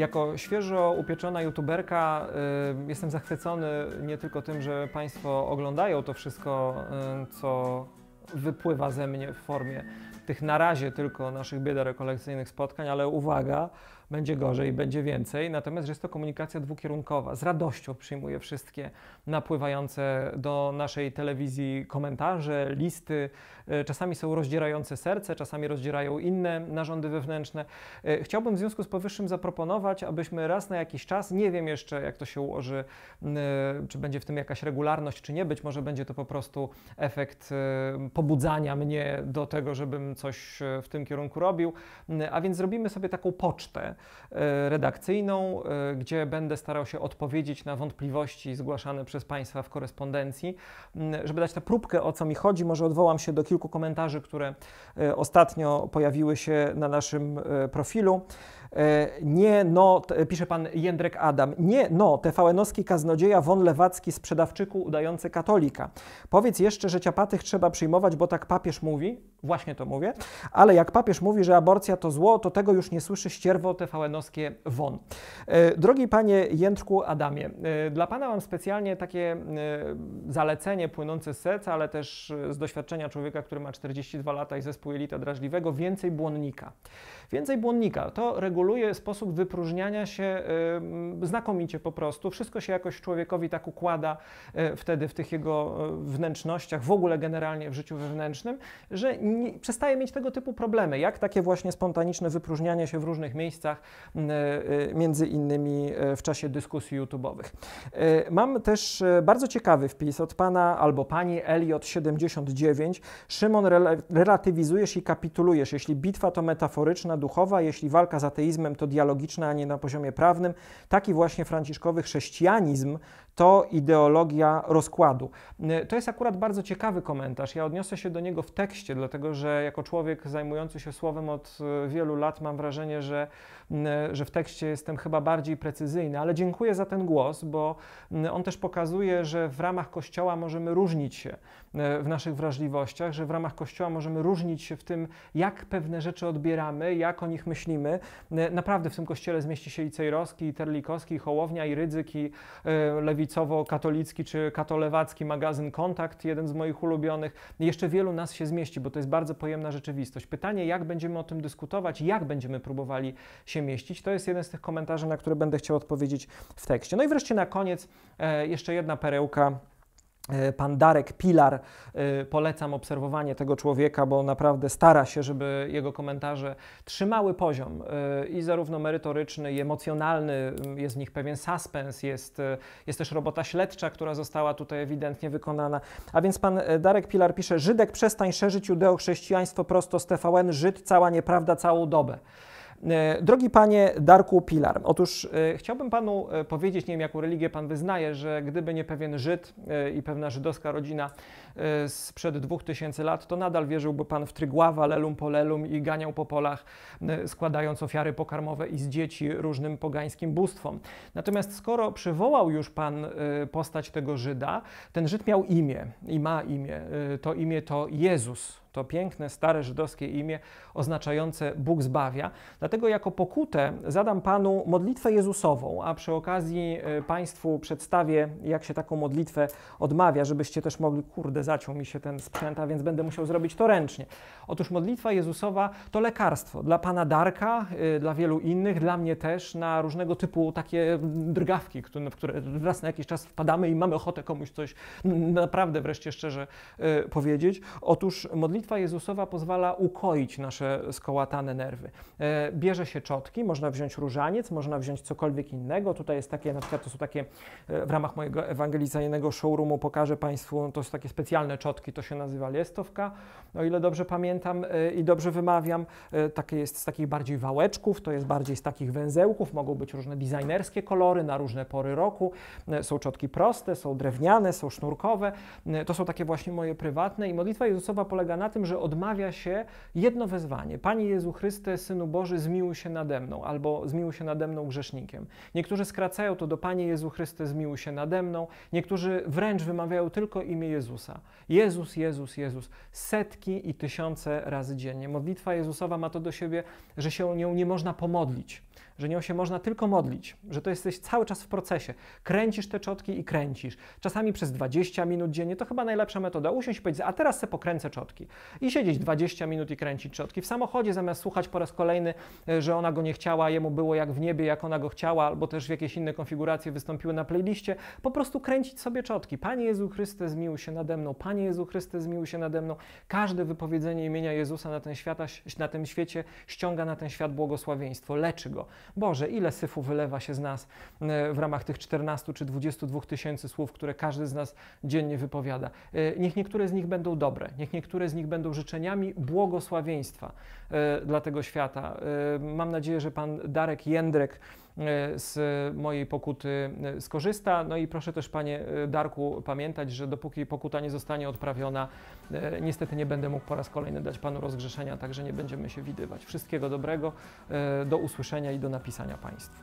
Jako świeżo upieczona youtuberka y, jestem zachwycony nie tylko tym, że Państwo oglądają to wszystko, y, co wypływa ze mnie w formie tych na razie tylko naszych kolekcyjnych spotkań, ale uwaga, będzie gorzej, będzie więcej. Natomiast jest to komunikacja dwukierunkowa. Z radością przyjmuję wszystkie napływające do naszej telewizji komentarze, listy. E, czasami są rozdzierające serce, czasami rozdzierają inne narządy wewnętrzne. E, chciałbym w związku z powyższym zaproponować, abyśmy raz na jakiś czas, nie wiem jeszcze jak to się ułoży, e, czy będzie w tym jakaś regularność, czy nie, być może będzie to po prostu efekt pobudzania mnie do tego, żebym coś w tym kierunku robił. A więc zrobimy sobie taką pocztę E, redakcyjną, e, gdzie będę starał się odpowiedzieć na wątpliwości zgłaszane przez Państwa w korespondencji. Mm, żeby dać tę próbkę, o co mi chodzi, może odwołam się do kilku komentarzy, które e, ostatnio pojawiły się na naszym profilu. E, nie, no, pisze pan Jędrek Adam, nie, no, TVN-owski kaznodzieja Won Lewacki sprzedawczyku udający katolika. Powiedz jeszcze, że ciapatych trzeba przyjmować, bo tak papież mówi, właśnie to mówię, ale jak papież mówi, że aborcja to zło, to tego już nie słyszy ścierwo TVN-owskie Won. E, drogi panie Jędrku Adamie, e, dla pana mam specjalnie takie zalecenie płynące z serca, ale też z doświadczenia człowieka, który ma 42 lata i zespół elita drażliwego, więcej błonnika. Więcej błonnika. To reguluje sposób wypróżniania się znakomicie po prostu. Wszystko się jakoś człowiekowi tak układa e, wtedy w tych jego e, wnętrznościach, w ogóle generalnie w życiu wewnętrznym, że nie, przestaje mieć tego typu problemy, jak takie właśnie spontaniczne wypróżnianie się w różnych miejscach, e, między innymi w czasie dyskusji YouTube'owych. Mam też bardzo ciekawy wpis od pana albo pani Eliot79. Szymon, relatywizujesz i kapitulujesz. Jeśli bitwa to metaforyczna duchowa, jeśli walka z ateizmem to dialogiczna, a nie na poziomie prawnym, taki właśnie franciszkowy chrześcijanizm to ideologia rozkładu. Y, to jest akurat bardzo ciekawy komentarz. Ja odniosę się do niego w tekście, dlatego że jako człowiek zajmujący się słowem od y, wielu lat mam wrażenie, że, y, że w tekście jestem chyba bardziej precyzyjny, ale dziękuję za ten głos, bo on też pokazuje, że w ramach Kościoła możemy różnić się w naszych wrażliwościach, że w ramach Kościoła możemy różnić się w tym, jak pewne rzeczy odbieramy, jak jak o nich myślimy. E, naprawdę w tym kościele zmieści się i Cejrowski, i Terlikowski, i Hołownia, i Rydzyk, i e, lewicowo-katolicki czy katolewacki magazyn Kontakt, jeden z moich ulubionych. Jeszcze wielu nas się zmieści, bo to jest bardzo pojemna rzeczywistość. Pytanie, jak będziemy o tym dyskutować, jak będziemy próbowali się mieścić, to jest jeden z tych komentarzy, na które będę chciał odpowiedzieć w tekście. No i wreszcie na koniec e, jeszcze jedna perełka E, pan Darek Pilar, e, polecam obserwowanie tego człowieka, bo naprawdę stara się, żeby jego komentarze trzymały poziom e, i zarówno merytoryczny, i emocjonalny, mm, jest w nich pewien suspens, jest, jest też robota śledcza, która została tutaj ewidentnie wykonana. A więc pan Darek Pilar pisze, Żydek przestań szerzyć judeo-chrześcijaństwo prosto z TVN, Żyd cała nieprawda całą dobę. E, drogi panie Darku Pilar, otóż e, chciałbym panu e, powiedzieć, nie wiem jaką religię pan wyznaje, że gdyby nie pewien Żyd i pewna żydowska rodzina Y, sprzed 2000 lat, to nadal wierzyłby Pan w Trygława, Lelum Polelum i ganiał po polach, y, składając ofiary pokarmowe i z dzieci różnym pogańskim bóstwom. Natomiast skoro przywołał już Pan y, postać tego Żyda, ten Żyd miał imię i ma imię. To imię to Jezus. To piękne, stare żydowskie imię oznaczające Bóg zbawia. Dlatego jako pokutę zadam Panu modlitwę Jezusową, a przy okazji Państwu przedstawię, jak się taką modlitwę odmawia, żebyście też mogli, kurde, kurde, zaciął mi się ten sprzęt, a więc będę musiał zrobić to ręcznie. Otóż modlitwa Jezusowa to lekarstwo dla pana Darka, y, dla wielu innych, dla mnie też, na różnego typu takie drgawki, w które raz na jakiś czas wpadamy i mamy ochotę komuś coś naprawdę wreszcie szczerze y, powiedzieć. Otóż modlitwa Jezusowa pozwala ukoić nasze skołatane nerwy. E, bierze się czotki, można wziąć różaniec, można wziąć cokolwiek innego. Tutaj jest takie, na przykład to są takie, e, w ramach mojego ewangelizacyjnego showroomu pokażę Państwu, to są takie specjalne specjalne czotki, to się nazywa liestowka, no, o ile dobrze pamiętam e, i dobrze wymawiam. E, takie jest z takich bardziej wałeczków, to jest bardziej z takich węzełków, mogą być różne designerskie kolory na różne pory roku. E, są czotki proste, są drewniane, są sznurkowe. To są takie właśnie moje prywatne i modlitwa Jezusowa polega na tym, że odmawia się jedno wezwanie. Panie Jezu Chryste, Synu Boży, zmiłuj się nade mną albo zmiłuj się nade mną grzesznikiem. Niektórzy skracają to do Panie Jezu Chryste, zmiłuj się nade mną. Niektórzy wręcz wymawiają tylko imię Jezusa. Jezus, Jezus, Jezus. Setki i tysiące razy dziennie. Modlitwa Jezusowa ma to do siebie, że się nią nie można pomodlić, że nią się można tylko modlić, że to jesteś cały czas w procesie. Kręcisz te czotki i kręcisz. Czasami przez 20 minut dziennie to chyba najlepsza metoda. Usiąść i powiedzieć, a teraz se pokręcę czotki. I siedzieć 20 minut i kręcić czotki. W samochodzie zamiast słuchać po raz kolejny, e, że ona go nie chciała, jemu było jak w niebie, jak ona go chciała, albo też w jakieś inne konfiguracje wystąpiły na playliście, po prostu kręcić sobie czotki. Panie Jezu Chryste, zmiłuj się nade mną mną, Panie Jezu Chryste, zmiłuj się nade mną. Każde wypowiedzenie imienia Jezusa na, ten świata, na tym świecie ściąga na ten świat błogosławieństwo, leczy go. Boże, ile syfu wylewa się z nas e, w ramach tych 14 czy 22 tysięcy słów, które każdy z nas dziennie wypowiada. E, niech niektóre z nich będą dobre, niech niektóre z nich będą życzeniami błogosławieństwa e, dla tego świata. Mam nadzieję, że Pan Darek Jędrek z mojej pokuty skorzysta. No i proszę też, Panie Darku, pamiętać, że dopóki pokuta nie zostanie zostanie odprawiona. E, niestety nie będę mógł po raz kolejny dać Panu rozgrzeszenia, także nie będziemy się widywać. Wszystkiego dobrego, e, do usłyszenia i do napisania Państwu.